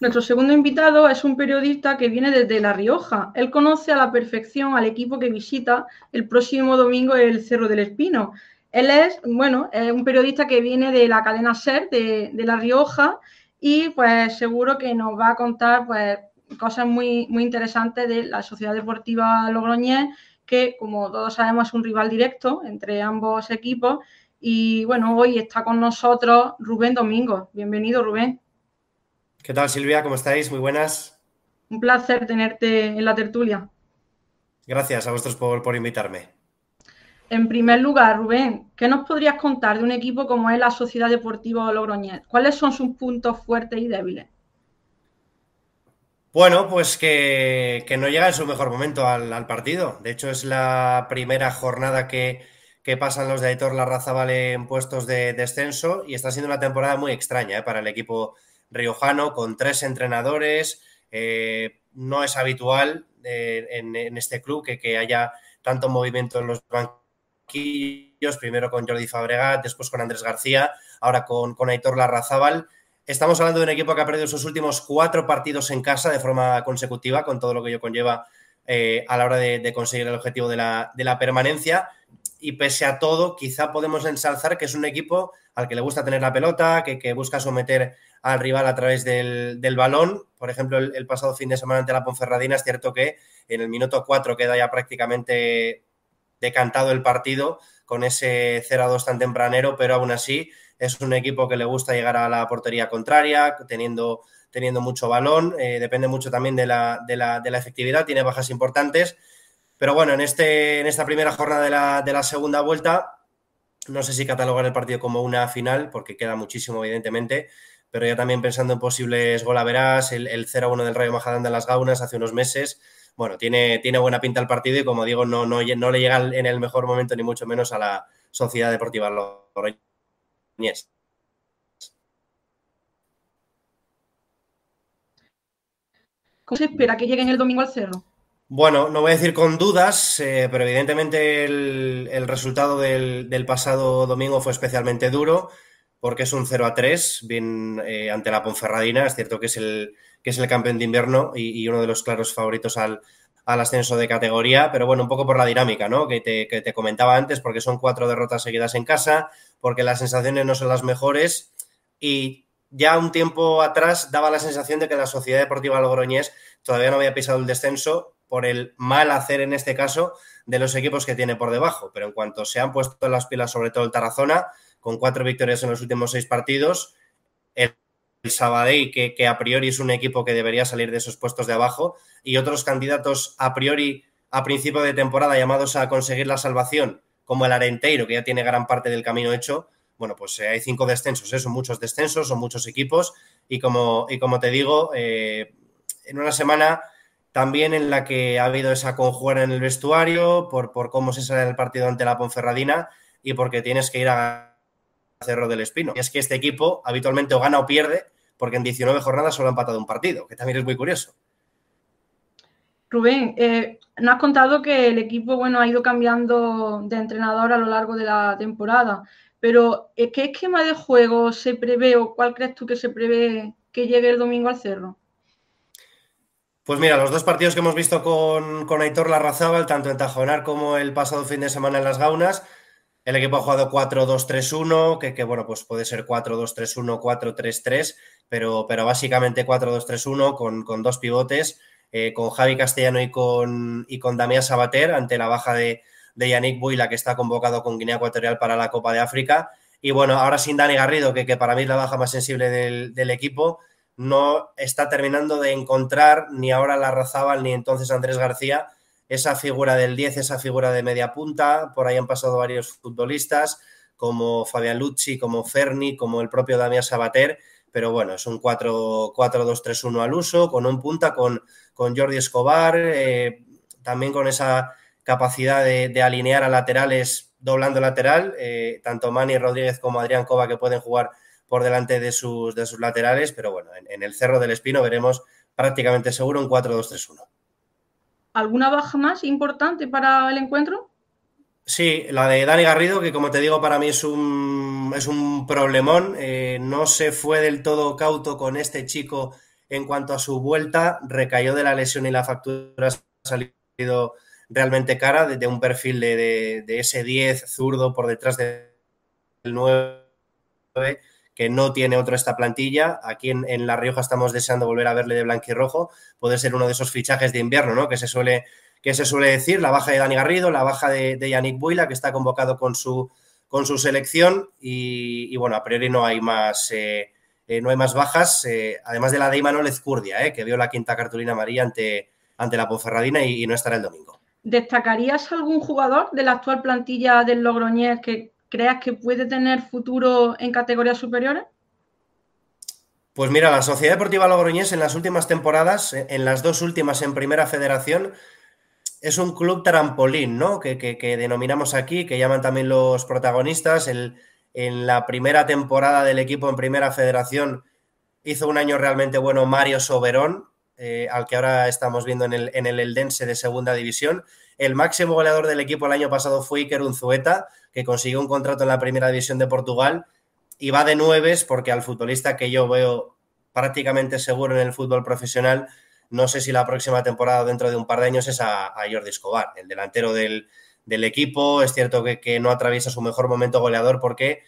Nuestro segundo invitado es un periodista que viene desde La Rioja. Él conoce a la perfección al equipo que visita el próximo domingo el Cerro del Espino. Él es, bueno, un periodista que viene de la cadena SER de, La Rioja y pues seguro que nos va a contar pues cosas muy, muy interesantes de la Sociedad Deportiva Logroñés, que como todos sabemos es un rival directo entre ambos equipos. Y bueno, hoy está con nosotros Rubén Domingo. Bienvenido, Rubén. ¿Qué tal Silvia? ¿Cómo estáis? Muy buenas. Un placer tenerte en la tertulia. Gracias a vuestros por, por invitarme. En primer lugar, Rubén, ¿qué nos podrías contar de un equipo como es la Sociedad Deportiva Logroñés? ¿Cuáles son sus puntos fuertes y débiles? Bueno, pues que, que, no llega en su mejor momento al, partido. De hecho, es la primera jornada que, que pasan los de Aitor vale, en puestos de descenso y está siendo una temporada muy extraña ¿eh? para el equipo riojano con tres entrenadores. Eh, no es habitual eh, en, este club que, que, haya tanto movimiento en los banquillos, primero con Jordi Fabregat, después con Andrés García, ahora con, con Aitor Larrazábal. Estamos hablando de un equipo que ha perdido sus últimos cuatro partidos en casa de forma consecutiva, con todo lo que ello conlleva eh, a la hora de, conseguir el objetivo de la, de la permanencia y pese a todo, quizá podemos ensalzar que es un equipo al que le gusta tener la pelota, que, busca someter al rival a través del, balón. Por ejemplo, el, pasado fin de semana ante la Ponferradina es cierto que en el minuto 4 queda ya prácticamente decantado el partido con ese 0-2 tan tempranero, pero aún así es un equipo que le gusta llegar a la portería contraria, teniendo, teniendo mucho balón, eh, depende mucho también de la, de, la, de la efectividad, tiene bajas importantes pero bueno, en, este, en esta primera jornada de la, segunda vuelta, no sé si catalogar el partido como una final, porque queda muchísimo, evidentemente, pero ya también pensando en posibles golaveras, el, el 0-1 del Rayo Majadán de las Gaunas hace unos meses, bueno, tiene, tiene buena pinta el partido y como digo, no, no, no le llega en el mejor momento ni mucho menos a la Sociedad Deportiva ¿Cómo se espera que lleguen el domingo al cerro? Bueno, no voy a decir con dudas, eh, pero evidentemente el, resultado del, pasado domingo fue especialmente duro porque es un 0 a 3, bien eh, ante la Ponferradina. Es cierto que es el, que es el campeón de invierno y, uno de los claros favoritos al, ascenso de categoría, pero bueno, un poco por la dinámica ¿no? que, que te comentaba antes, porque son cuatro derrotas seguidas en casa, porque las sensaciones no son las mejores y ya un tiempo atrás daba la sensación de que la Sociedad Deportiva Logroñés todavía no había pisado el descenso por el mal hacer en este caso de los equipos que tiene por debajo. Pero en cuanto se han puesto las pilas, sobre todo el Tarazona, con cuatro victorias en los últimos seis partidos, el, Sabadell, que, a priori es un equipo que debería salir de esos puestos de abajo, y otros candidatos a priori a principio de temporada llamados a conseguir la salvación, como el Arenteiro, que ya tiene gran parte del camino hecho. Bueno, pues eh, hay cinco descensos, eso son muchos descensos, son muchos equipos, y como, y como te digo, eh, en una semana también en la que ha habido esa conjura en el vestuario por, cómo se sale el partido ante la Ponferradina y porque tienes que ir a Cerro del Espino. Y es que este equipo habitualmente o gana o pierde porque en 19 jornadas solo ha empatado un partido, que también es muy curioso. Rubén, eh, nos has contado que el equipo bueno, ha ido cambiando de entrenador a lo largo de la temporada, pero ¿qué esquema de juego se prevé o cuál crees tú que se prevé que llegue el domingo al cerro? Pues mira, los dos partidos que hemos visto con, con Aitor Larrazábal, tanto en Tajonar como el pasado fin de semana en Las Gaunas, el equipo ha jugado 4-2-3-1, que, que, bueno, pues puede ser 4-2-3-1, 4-3-3, pero, pero básicamente 4-2-3-1 con, dos pivotes, eh, con Javi Castellano y con, y con Damián Sabater, ante la baja de, de Yannick Buila, que está convocado con Guinea Ecuatorial para la Copa de África. Y bueno, ahora sin Dani Garrido, que, para mí es la baja más sensible del, del equipo, no está terminando de encontrar ni ahora la Larrazábal ni entonces Andrés García esa figura del 10, esa figura de media punta. Por ahí han pasado varios futbolistas como Fabián Lucci, como Ferni, como el propio Damián Sabater. Pero bueno, es un 4-2-3-1 al uso, con un punta, con, con Jordi Escobar, eh, también con esa capacidad de, alinear a laterales doblando lateral, eh, tanto Manny Rodríguez como Adrián Cova que pueden jugar por delante de sus, de sus laterales, pero bueno, en, el Cerro del Espino veremos prácticamente seguro un 4-2-3-1. ¿Alguna baja más importante para el encuentro? Sí, la de Dani Garrido, que como te digo, para mí es un, es un problemón. Eh, no se fue del todo cauto con este chico en cuanto a su vuelta. Recayó de la lesión y la factura ha salido realmente cara, desde un perfil de, de, de ese 10 zurdo por detrás del 9 que no tiene otro esta plantilla. Aquí en, en La Rioja estamos deseando volver a verle de rojo. Puede ser uno de esos fichajes de invierno, ¿no? Que se suele, que se suele decir, la baja de Dani Garrido, la baja de, Yannick Buila, que está convocado con su, con su selección. Y, bueno, a priori no hay más. Eh, eh, no hay más bajas, eh, además de la de Imanol Ezcurdia, que vio la quinta cartulina amarilla ante, ante la Ponferradina y, y no estará el domingo. ¿Destacarías algún jugador de la actual plantilla del Logroñés que creas que puede tener futuro en categorías superiores? Pues mira, la Sociedad Deportiva Logroñés en las últimas temporadas, en las dos últimas en Primera Federación, es un club trampolín, ¿no? Que, denominamos aquí, que llaman también los protagonistas. en la primera temporada del equipo en Primera Federación hizo un año realmente bueno Mario Soberón, eh, al que ahora estamos viendo en el, en el Eldense de Segunda División. El máximo goleador del equipo el año pasado fue Iker Unzueta, que consiguió un contrato en la primera división de Portugal y va de nueve porque al futbolista que yo veo prácticamente seguro en el fútbol profesional, no sé si la próxima temporada dentro de un par de años es a, Jordi Escobar, el delantero del, equipo. Es cierto que, no atraviesa su mejor momento goleador porque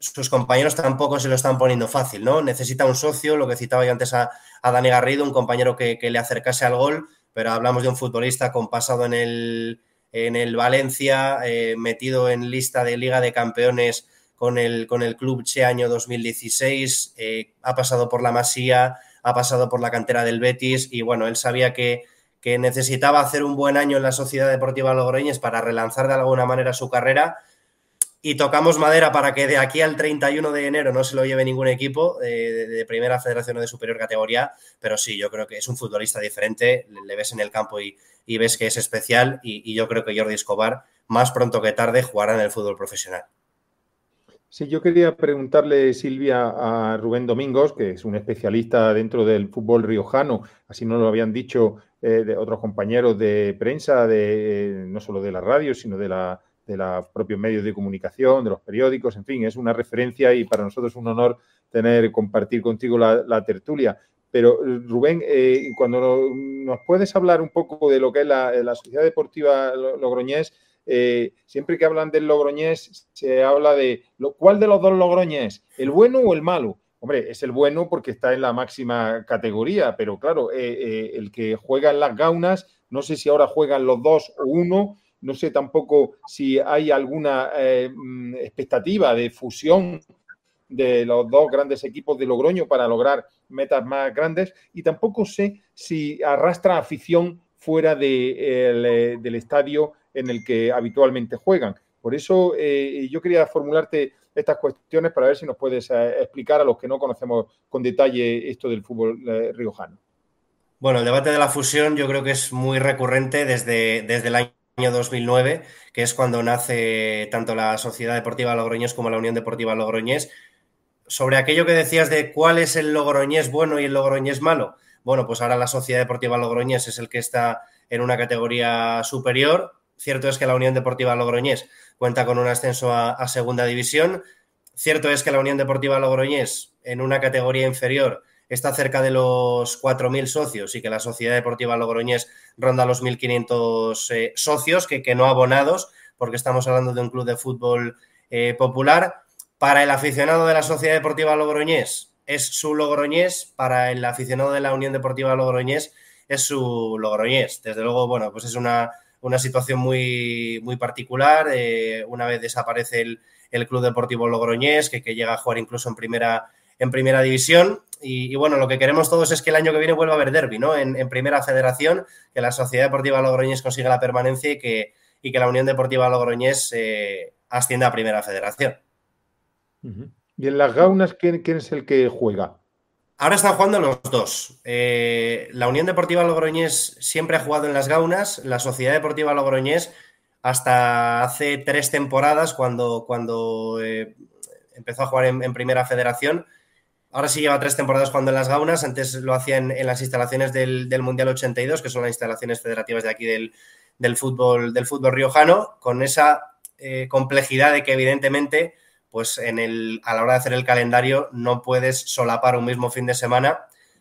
sus compañeros tampoco se lo están poniendo fácil, ¿no? Necesita un socio, lo que citaba yo antes a, Dani Garrido, un compañero que, le acercase al gol pero hablamos de un futbolista con pasado en el, en el Valencia, eh, metido en lista de Liga de Campeones con el, con el club Che año 2016, eh, ha pasado por la Masía, ha pasado por la cantera del Betis y bueno, él sabía que, que necesitaba hacer un buen año en la Sociedad Deportiva logroñes para relanzar de alguna manera su carrera y tocamos madera para que de aquí al 31 de enero no se lo lleve ningún equipo eh, de, primera federación o de superior categoría, pero sí, yo creo que es un futbolista diferente, le, ves en el campo y, ves que es especial y, yo creo que Jordi Escobar más pronto que tarde jugará en el fútbol profesional. Sí, yo quería preguntarle, Silvia, a Rubén Domingos, que es un especialista dentro del fútbol riojano, así nos lo habían dicho eh, de otros compañeros de prensa, de, eh, no solo de la radio, sino de la de los propios medios de comunicación, de los periódicos, en fin, es una referencia y para nosotros es un honor tener, compartir contigo la, tertulia. Pero Rubén, eh, cuando nos puedes hablar un poco de lo que es la, Sociedad Deportiva Logroñés, eh, siempre que hablan del Logroñés se habla de lo, cuál de los dos Logroñés, el bueno o el malo. Hombre, es el bueno porque está en la máxima categoría, pero claro, eh, el que juega en las gaunas, no sé si ahora juegan los dos o uno, no sé tampoco si hay alguna eh, mm, expectativa de fusión de los dos grandes equipos de Logroño para lograr metas más grandes y tampoco sé si arrastra afición fuera eh, del estadio en el que habitualmente juegan. Por eso eh, yo quería formularte estas cuestiones para ver si nos puedes explicar a los que no conocemos con detalle esto del fútbol riojano. Bueno, el debate de la fusión yo creo que es muy recurrente desde, desde el año año 2009, que es cuando nace tanto la Sociedad Deportiva Logroñés como la Unión Deportiva Logroñés. Sobre aquello que decías de cuál es el Logroñés bueno y el Logroñés malo. Bueno, pues ahora la Sociedad Deportiva Logroñés es el que está en una categoría superior. Cierto es que la Unión Deportiva Logroñés cuenta con un ascenso a, a Segunda División. Cierto es que la Unión Deportiva Logroñés en una categoría inferior está cerca de los 4.000 socios y que la Sociedad Deportiva Logroñés ronda los 1.500 eh, socios, que, no abonados, porque estamos hablando de un club de fútbol eh, popular. Para el aficionado de la Sociedad Deportiva Logroñés es su Logroñés, para el aficionado de la Unión Deportiva Logroñés es su Logroñés. Desde luego, bueno, pues es una, situación muy, muy particular. Eh, una vez desaparece el, Club Deportivo Logroñés, que, que llega a jugar incluso en primera en primera división. Y, bueno, lo que queremos todos es que el año que viene vuelva a haber derby, ¿no? En, primera federación, que la Sociedad Deportiva Logroñés consiga la permanencia y que, que la Unión Deportiva Logroñés eh, ascienda a primera federación. ¿Y en las gaunas quién, es el que juega? Ahora están jugando los dos. Eh, la Unión Deportiva Logroñés siempre ha jugado en las gaunas, la Sociedad Deportiva Logroñés hasta hace tres temporadas cuando, cuando eh, empezó a jugar en primera federación Ahora sí lleva tres temporadas jugando en las Gaunas, antes lo hacían en, las instalaciones del, Mundial 82, que son las instalaciones federativas de aquí del, fútbol, del fútbol riojano, con esa eh, complejidad de que evidentemente, pues en el, a la hora de hacer el calendario no puedes solapar un mismo fin de semana.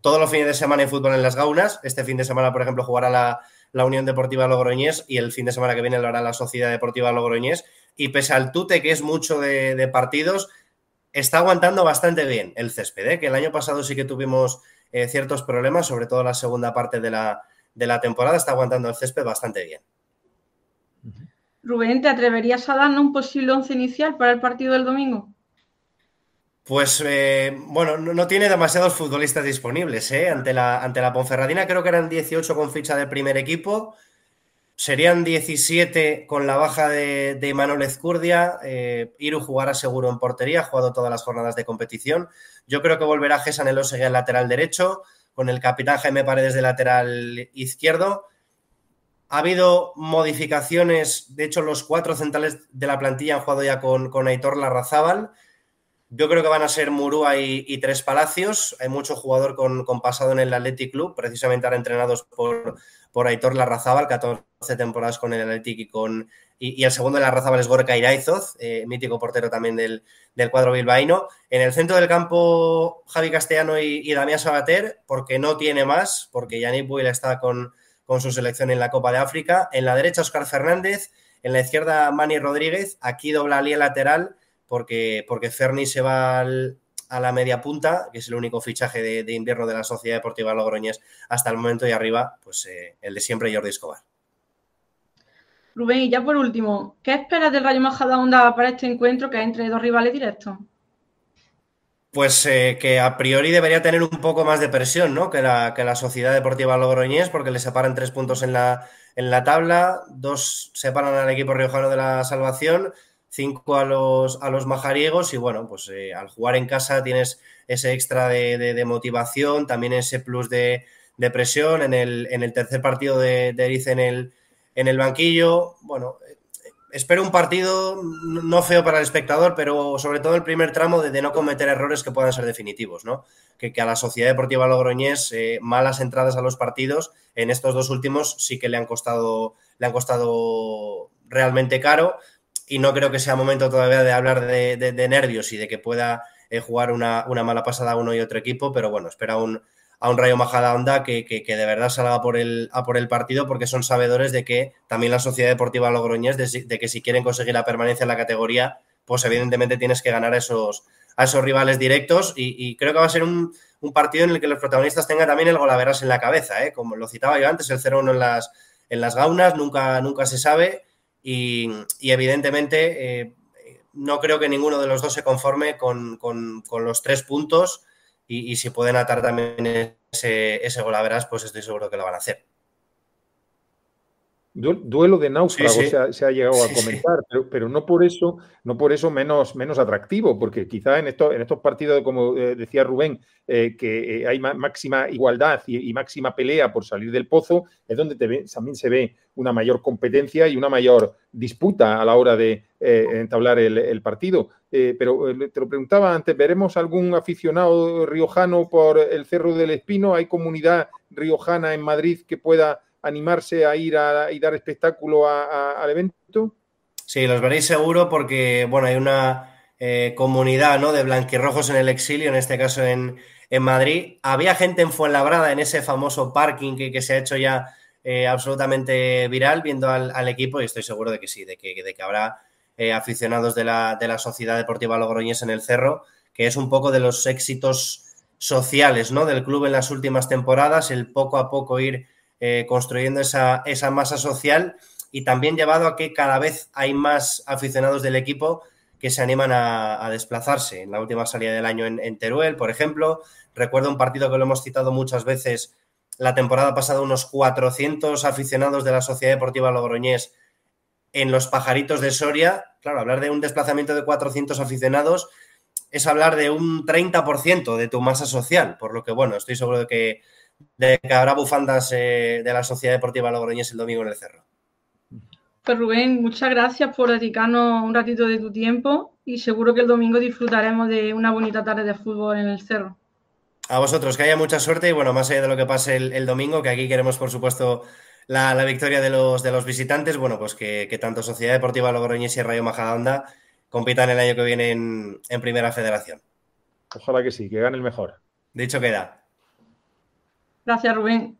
Todos los fines de semana hay fútbol en las Gaunas, este fin de semana, por ejemplo, jugará la, la Unión Deportiva Logroñés y el fin de semana que viene lo hará la Sociedad Deportiva Logroñés. Y pese al tute que es mucho de partidos, está aguantando bastante bien el césped, ¿eh? que el año pasado sí que tuvimos eh, ciertos problemas, sobre todo la segunda parte de la, temporada, está aguantando el césped bastante bien. Rubén, ¿te atreverías a darnos un posible once inicial para el partido del domingo? Pues eh, bueno, no, tiene demasiados futbolistas disponibles. Ante, la, ante la Ponferradina creo que eran 18 con ficha de primer equipo, Serían 17 con la baja de, de Manuel Ezcurdia. Eh, Iru jugará seguro en portería, ha jugado todas las jornadas de competición. Yo creo que volverá Gesan en al lateral derecho, con el capitán Jaime Paredes de lateral izquierdo. Ha habido modificaciones, de hecho, los cuatro centrales de la plantilla han jugado ya con, con Aitor Larrazábal. Yo creo que van a ser Murúa y, Tres Palacios. Hay mucho jugador con, pasado en el Athletic Club, precisamente ahora entrenados por, por Aitor Larrazábal, 14 temporadas con el Athletic y con. Y, el segundo de Larrazábal es Gorka Iraizoz, eh, mítico portero también del, cuadro bilbaíno. En el centro del campo, Javi Castellano y, y Damián Sabater, porque no tiene más, porque Yannick Buila está con, su selección en la Copa de África. En la derecha, Oscar Fernández. En la izquierda, Manny Rodríguez. Aquí dobla lateral porque, porque se va al, a la media punta, que es el único fichaje de, invierno de la Sociedad Deportiva Logroñés hasta el momento, y arriba, pues eh, el de siempre, Jordi Escobar. Rubén, y ya por último, ¿qué esperas del Rayo Majadahonda para este encuentro que hay entre dos rivales directos? Pues eh, que a priori debería tener un poco más de presión, ¿no? Que la, que la Sociedad Deportiva Logroñés, porque le separan tres puntos en la, en la tabla, dos separan al equipo riojano de la salvación, cinco a los, a los majariegos y bueno, pues eh, al jugar en casa tienes ese extra de, motivación, también ese plus de, presión en el, en el, tercer partido de, Eriz en el, en el banquillo. Bueno, eh, espero un partido no feo para el espectador, pero sobre todo el primer tramo de, no cometer errores que puedan ser definitivos, ¿no? Que, a la Sociedad Deportiva Logroñés eh, malas entradas a los partidos, en estos dos últimos sí que le han costado, le han costado realmente caro y no creo que sea momento todavía de hablar de, nervios y de que pueda eh, jugar una, una, mala pasada a uno y otro equipo, pero bueno, espera un, a un Rayo Majada Onda que, de verdad salga por el, a por el partido porque son sabedores de que también la Sociedad Deportiva Logroñés, de, de, que si quieren conseguir la permanencia en la categoría, pues evidentemente tienes que ganar a esos, esos rivales directos y, creo que va a ser un, partido en el que los protagonistas tengan también el golaveras en la cabeza, ¿eh? como lo citaba yo antes, el 0-1 en las, en las gaunas, nunca, nunca se sabe y, evidentemente eh, no creo que ninguno de los dos se conforme con, los tres puntos y, si pueden atar también ese, ese gol pues estoy seguro que lo van a hacer duelo de náufragos Se, ha, llegado a comentar, pero, no por eso, no por eso menos, menos atractivo, porque quizá en estos, en estos partidos, como eh, decía Rubén, eh, que eh, hay máxima igualdad y, máxima pelea por salir del pozo, es donde también se ve una mayor competencia y una mayor disputa a la hora de entablar el, partido. pero te lo preguntaba antes, ¿veremos algún aficionado riojano por el Cerro del Espino? ¿Hay comunidad riojana en Madrid que pueda animarse a ir a, y dar espectáculo al evento? Sí, los veréis seguro porque, bueno, hay una eh, comunidad ¿no? de blanquirrojos en el exilio, en este caso en, Madrid. Había gente en Fuenlabrada, en ese famoso parking que, que se ha hecho ya eh, absolutamente viral, viendo al, equipo, y estoy seguro de que sí, de que, habrá eh, aficionados de la, Sociedad Deportiva Logroñés en el Cerro, que es un poco de los éxitos sociales ¿no? del club en las últimas temporadas, el poco a poco ir eh, construyendo esa, esa masa social y también llevado a que cada vez hay más aficionados del equipo que se animan a, desplazarse. En la última salida del año en, en, Teruel, por ejemplo, recuerdo un partido que lo hemos citado muchas veces la temporada pasada, unos 400 aficionados de la Sociedad Deportiva Logroñés en los pajaritos de Soria. Claro, hablar de un desplazamiento de 400 aficionados es hablar de un 30% de tu masa social, por lo que, bueno, estoy seguro de que de que habrá bufandas eh, de la Sociedad Deportiva Logroñés el domingo en el Cerro. Pues Rubén, muchas gracias por dedicarnos un ratito de tu tiempo y seguro que el domingo disfrutaremos de una bonita tarde de fútbol en el Cerro. A vosotros, que haya mucha suerte y bueno, más allá de lo que pase el, domingo, que aquí queremos por supuesto la, victoria de los, de los visitantes, bueno, pues que, tanto Sociedad Deportiva Logroñés y Rayo Majadahonda compitan el año que viene en, en Primera Federación. Ojalá que sí, que gane el mejor. Dicho queda. Gracias, Rubén.